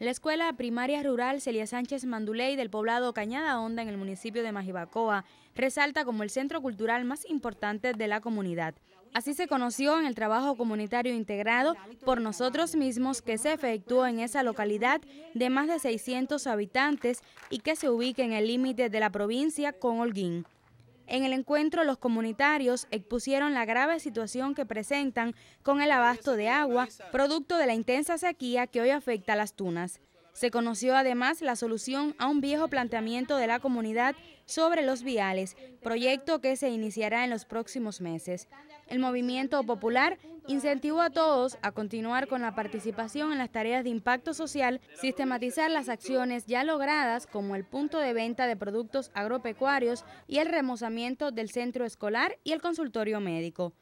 La escuela primaria rural Celia Sánchez Manduley del poblado Cañada Honda en el municipio de Majibacoa resalta como el centro cultural más importante de la comunidad. Así se conoció en el trabajo comunitario integrado por nosotros mismos que se efectuó en esa localidad de más de 600 habitantes y que se ubica en el límite de la provincia con Holguín. En el encuentro, los comunitarios expusieron la grave situación que presentan con el abasto de agua, producto de la intensa sequía que hoy afecta a las tunas. Se conoció además la solución a un viejo planteamiento de la comunidad sobre los viales, proyecto que se iniciará en los próximos meses. El movimiento popular incentivó a todos a continuar con la participación en las tareas de impacto social, sistematizar las acciones ya logradas como el punto de venta de productos agropecuarios y el remozamiento del centro escolar y el consultorio médico.